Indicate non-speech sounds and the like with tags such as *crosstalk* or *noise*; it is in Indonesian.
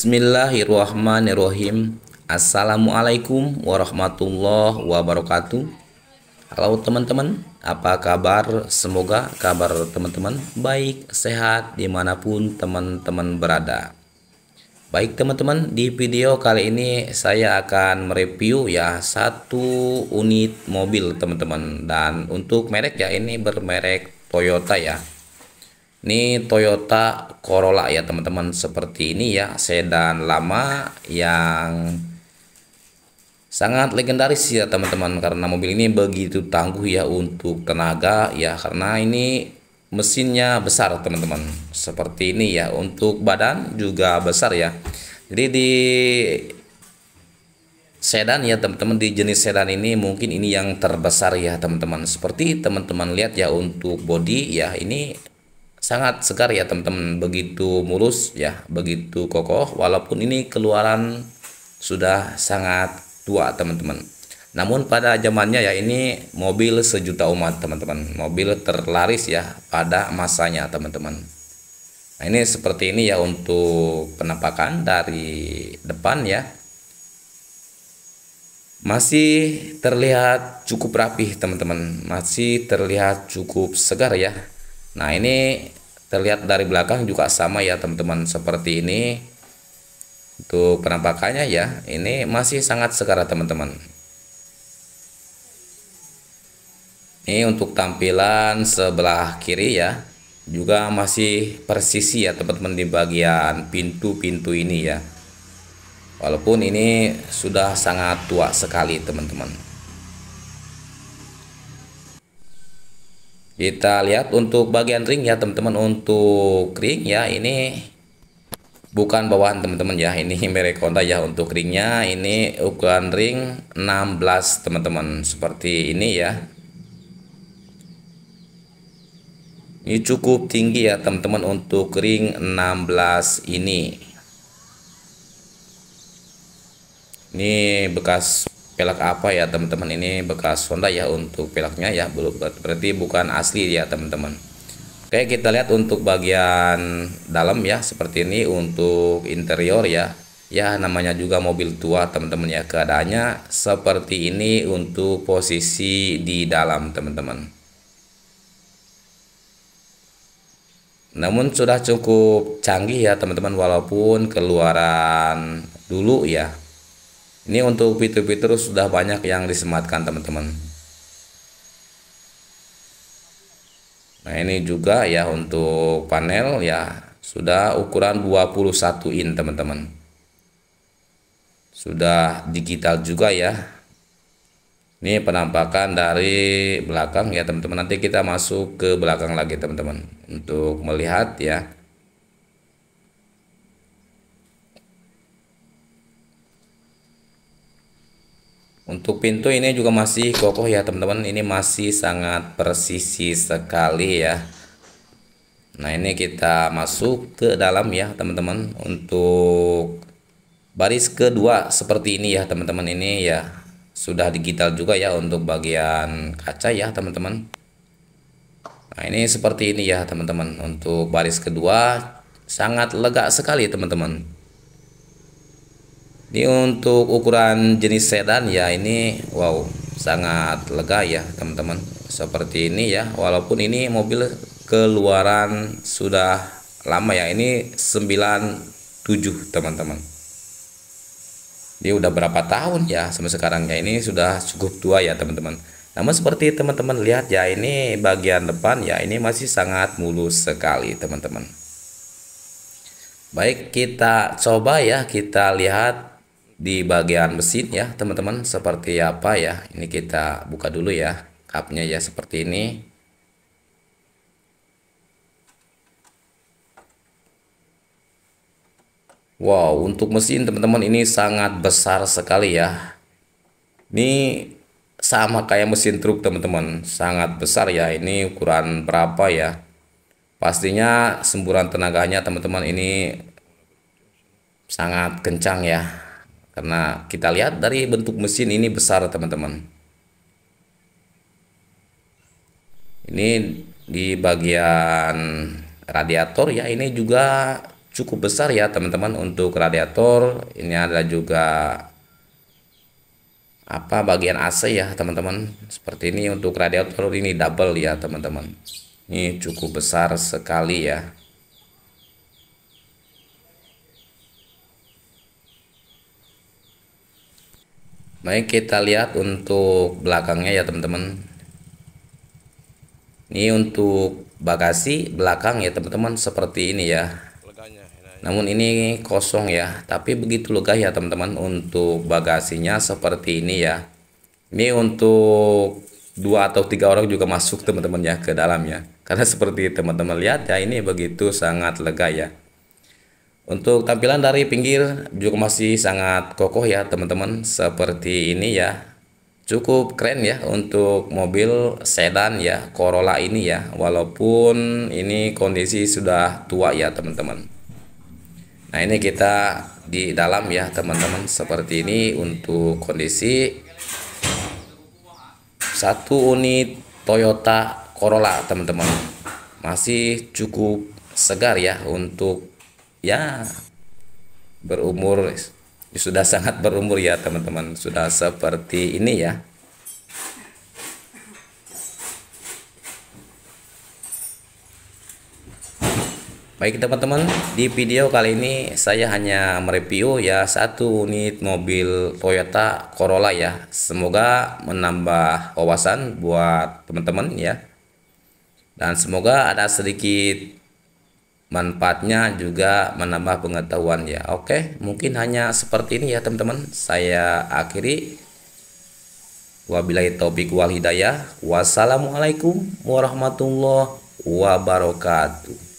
Bismillahirrahmanirrahim Assalamualaikum warahmatullahi wabarakatuh Halo teman-teman, apa kabar? Semoga kabar teman-teman baik, sehat, dimanapun teman-teman berada Baik teman-teman, di video kali ini saya akan mereview ya satu unit mobil teman-teman Dan untuk merek ya ini bermerek Toyota ya ini Toyota Corolla ya teman-teman seperti ini ya sedan lama yang sangat legendaris ya teman-teman karena mobil ini begitu tangguh ya untuk tenaga ya karena ini mesinnya besar teman-teman seperti ini ya untuk badan juga besar ya jadi di sedan ya teman-teman di jenis sedan ini mungkin ini yang terbesar ya teman-teman seperti teman-teman lihat ya untuk body ya ini sangat segar ya teman-teman begitu mulus ya begitu kokoh walaupun ini keluaran sudah sangat tua teman-teman namun pada zamannya ya ini mobil sejuta umat teman-teman mobil terlaris ya pada masanya teman-teman nah ini seperti ini ya untuk penampakan dari depan ya masih terlihat cukup rapih teman-teman masih terlihat cukup segar ya Nah ini terlihat dari belakang juga sama ya teman-teman seperti ini untuk penampakannya ya ini masih sangat segar teman-teman ini untuk tampilan sebelah kiri ya juga masih persis ya teman-teman di bagian pintu-pintu ini ya walaupun ini sudah sangat tua sekali teman-teman kita lihat untuk bagian ring ya teman-teman untuk ring ya ini bukan bawaan teman-teman ya ini *laughs* merek Honda ya untuk ringnya ini ukuran ring 16 teman-teman seperti ini ya ini cukup tinggi ya teman-teman untuk ring 16 ini ini bekas pelak apa ya teman-teman ini bekas Honda ya untuk pelaknya ya belum berarti bukan asli ya teman-teman Oke kita lihat untuk bagian dalam ya seperti ini untuk interior ya ya namanya juga mobil tua teman-teman ya keadaannya seperti ini untuk posisi di dalam teman-teman namun sudah cukup canggih ya teman-teman walaupun keluaran dulu ya ini untuk fitur-fitur sudah banyak yang disematkan teman-teman nah ini juga ya untuk panel ya sudah ukuran 21 in teman-teman sudah digital juga ya ini penampakan dari belakang ya teman-teman nanti kita masuk ke belakang lagi teman-teman untuk melihat ya Untuk pintu ini juga masih kokoh ya teman-teman. Ini masih sangat persisi sekali ya. Nah ini kita masuk ke dalam ya teman-teman. Untuk baris kedua seperti ini ya teman-teman. Ini ya sudah digital juga ya untuk bagian kaca ya teman-teman. Nah ini seperti ini ya teman-teman. Untuk baris kedua sangat lega sekali teman-teman. Ini untuk ukuran jenis sedan ya ini wow sangat lega ya teman-teman. Seperti ini ya walaupun ini mobil keluaran sudah lama ya ini 97 teman-teman. Dia udah berapa tahun ya sampai sekarang ya ini sudah cukup tua ya teman-teman. Namun seperti teman-teman lihat ya ini bagian depan ya ini masih sangat mulus sekali teman-teman. Baik kita coba ya kita lihat di bagian mesin ya teman-teman seperti apa ya ini kita buka dulu ya cupnya ya seperti ini Wow, untuk mesin teman-teman ini sangat besar sekali ya. Ini sama kayak mesin truk teman-teman, sangat besar ya. Ini ukuran berapa ya? Pastinya semburan tenaganya teman-teman ini sangat kencang ya. Karena kita lihat dari bentuk mesin ini besar teman-teman. Ini di bagian radiator ya ini juga cukup besar ya teman-teman untuk radiator. Ini ada juga apa bagian AC ya teman-teman. Seperti ini untuk radiator ini double ya teman-teman. Ini cukup besar sekali ya. Baik kita lihat untuk belakangnya ya teman-teman Ini untuk bagasi belakang ya teman-teman seperti ini ya Namun ini kosong ya Tapi begitu lega ya teman-teman Untuk bagasinya seperti ini ya Ini untuk dua atau tiga orang juga masuk teman-teman ya ke dalamnya karena seperti teman-teman lihat ya ini begitu sangat lega ya untuk tampilan dari pinggir juga masih sangat kokoh ya teman-teman seperti ini ya. Cukup keren ya untuk mobil sedan ya Corolla ini ya walaupun ini kondisi sudah tua ya teman-teman. Nah ini kita di dalam ya teman-teman seperti ini untuk kondisi satu unit Toyota Corolla teman-teman masih cukup segar ya untuk ya berumur sudah sangat berumur ya teman-teman sudah seperti ini ya Baik teman-teman, di video kali ini saya hanya mereview ya satu unit mobil Toyota Corolla ya. Semoga menambah wawasan buat teman-teman ya. Dan semoga ada sedikit manfaatnya juga menambah pengetahuan ya oke mungkin hanya seperti ini ya teman-teman saya akhiri wabillahi taufik wal hidayah wassalamualaikum warahmatullahi wabarakatuh